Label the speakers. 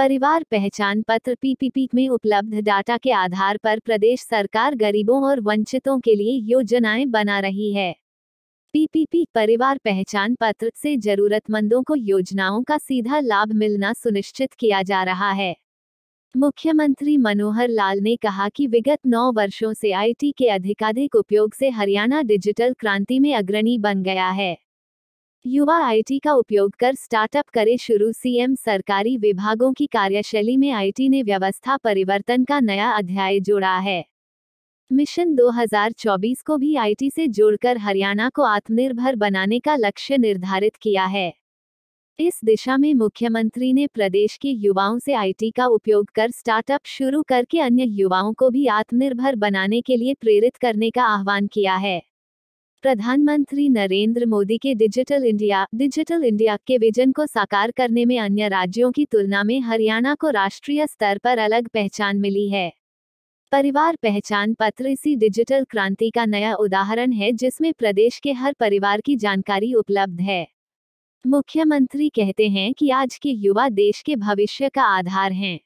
Speaker 1: परिवार पहचान पत्र पीपीपी में उपलब्ध डाटा के आधार पर प्रदेश सरकार गरीबों और वंचितों के लिए योजनाएं बना रही है पीपीपी परिवार पहचान पत्र से जरूरतमंदों को योजनाओं का सीधा लाभ मिलना सुनिश्चित किया जा रहा है मुख्यमंत्री मनोहर लाल ने कहा कि विगत नौ वर्षों से आईटी के अधिकाधिक उपयोग से हरियाणा डिजिटल क्रांति में अग्रणी बन गया है युवा आईटी का उपयोग कर स्टार्टअप करे शुरू सीएम सरकारी विभागों की कार्यशैली में आईटी ने व्यवस्था परिवर्तन का नया अध्याय जोड़ा है मिशन 2024 को भी आईटी से जोड़कर हरियाणा को आत्मनिर्भर बनाने का लक्ष्य निर्धारित किया है इस दिशा में मुख्यमंत्री ने प्रदेश के युवाओं से आईटी का उपयोग कर स्टार्टअप शुरू करके अन्य युवाओं को भी आत्मनिर्भर बनाने के लिए प्रेरित करने का आह्वान किया है प्रधानमंत्री नरेंद्र मोदी के डिजिटल इंडिया डिजिटल इंडिया के विजन को साकार करने में अन्य राज्यों की तुलना में हरियाणा को राष्ट्रीय स्तर पर अलग पहचान मिली है परिवार पहचान पत्र इसी डिजिटल क्रांति का नया उदाहरण है जिसमें प्रदेश के हर परिवार की जानकारी उपलब्ध है मुख्यमंत्री कहते हैं कि आज के युवा देश के भविष्य का आधार हैं